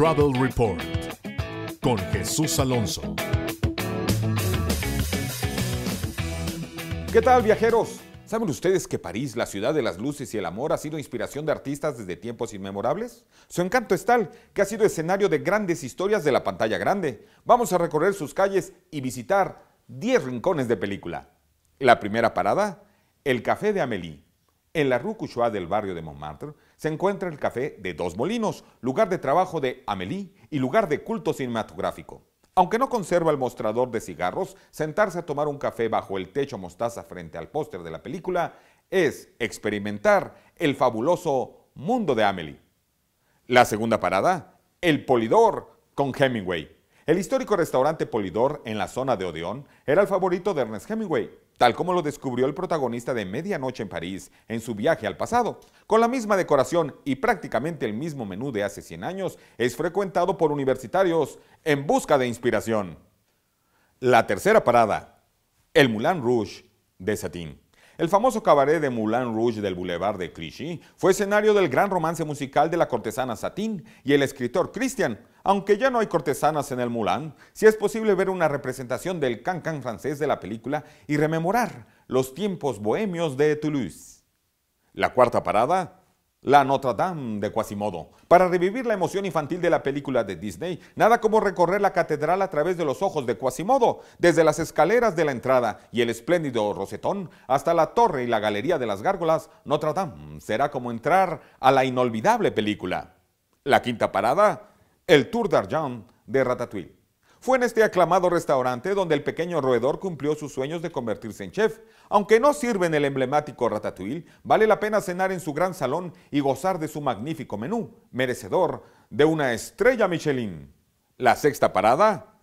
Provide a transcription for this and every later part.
Travel Report con Jesús Alonso. ¿Qué tal viajeros? ¿Saben ustedes que París, la ciudad de las luces y el amor, ha sido inspiración de artistas desde tiempos inmemorables? Su encanto es tal que ha sido escenario de grandes historias de la pantalla grande. Vamos a recorrer sus calles y visitar 10 rincones de película. La primera parada, el Café de Amélie en la Rue Cuchois del barrio de Montmartre se encuentra el Café de Dos Molinos, lugar de trabajo de Amélie y lugar de culto cinematográfico. Aunque no conserva el mostrador de cigarros, sentarse a tomar un café bajo el techo mostaza frente al póster de la película es experimentar el fabuloso mundo de Amélie. La segunda parada, el Polidor con Hemingway. El histórico restaurante Polidor en la zona de Odeón era el favorito de Ernest Hemingway, tal como lo descubrió el protagonista de Medianoche en París en su viaje al pasado. Con la misma decoración y prácticamente el mismo menú de hace 100 años, es frecuentado por universitarios en busca de inspiración. La tercera parada, el Moulin Rouge de Satín. El famoso cabaret de Moulin Rouge del Boulevard de Clichy fue escenario del gran romance musical de la cortesana Satín y el escritor Christian, aunque ya no hay cortesanas en el Moulin, si es posible ver una representación del cancan francés de la película y rememorar los tiempos bohemios de Toulouse. La cuarta parada, la Notre Dame de Quasimodo. Para revivir la emoción infantil de la película de Disney, nada como recorrer la catedral a través de los ojos de Quasimodo, desde las escaleras de la entrada y el espléndido rosetón hasta la torre y la galería de las gárgolas, Notre Dame será como entrar a la inolvidable película. La quinta parada, el Tour d'Argent de Ratatouille. Fue en este aclamado restaurante donde el pequeño roedor cumplió sus sueños de convertirse en chef. Aunque no sirve en el emblemático Ratatouille, vale la pena cenar en su gran salón y gozar de su magnífico menú, merecedor de una estrella Michelin. La sexta parada,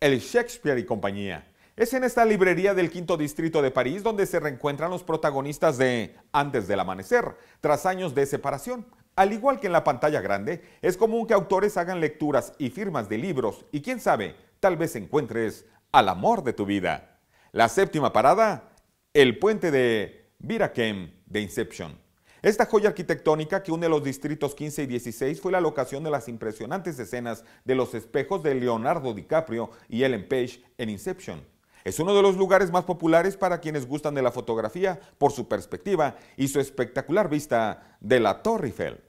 el Shakespeare y compañía. Es en esta librería del quinto distrito de París donde se reencuentran los protagonistas de Antes del Amanecer, tras años de separación. Al igual que en la pantalla grande, es común que autores hagan lecturas y firmas de libros y quién sabe, tal vez encuentres al amor de tu vida. La séptima parada, el puente de Birakem de Inception. Esta joya arquitectónica que une los distritos 15 y 16 fue la locación de las impresionantes escenas de los espejos de Leonardo DiCaprio y Ellen Page en Inception. Es uno de los lugares más populares para quienes gustan de la fotografía por su perspectiva y su espectacular vista de la Torre Eiffel.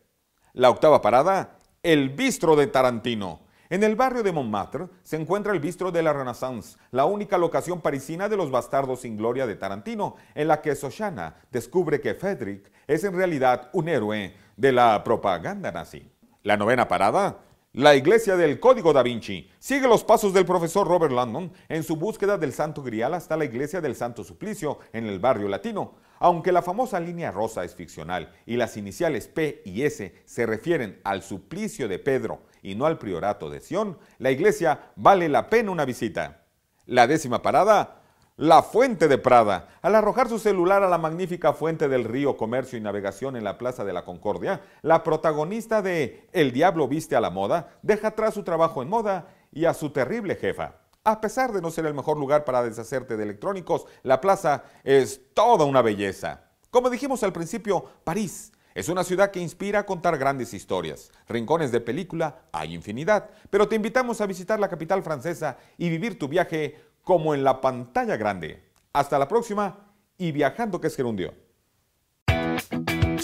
La octava parada, el Bistro de Tarantino. En el barrio de Montmartre se encuentra el Bistro de la Renaissance, la única locación parisina de los bastardos sin gloria de Tarantino, en la que Soshana descubre que Frederick es en realidad un héroe de la propaganda nazi. La novena parada, la Iglesia del Código da Vinci sigue los pasos del profesor Robert Landon en su búsqueda del Santo Grial hasta la Iglesia del Santo Suplicio en el barrio latino. Aunque la famosa línea rosa es ficcional y las iniciales P y S se refieren al suplicio de Pedro y no al priorato de Sión, la iglesia vale la pena una visita. La décima parada, la Fuente de Prada. Al arrojar su celular a la magnífica fuente del río Comercio y Navegación en la Plaza de la Concordia, la protagonista de El Diablo Viste a la Moda deja atrás su trabajo en moda y a su terrible jefa. A pesar de no ser el mejor lugar para deshacerte de electrónicos, la plaza es toda una belleza. Como dijimos al principio, París es una ciudad que inspira a contar grandes historias. Rincones de película hay infinidad, pero te invitamos a visitar la capital francesa y vivir tu viaje como en la pantalla grande. Hasta la próxima y viajando que es gerundio.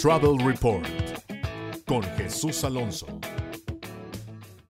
Travel Report con Jesús Alonso.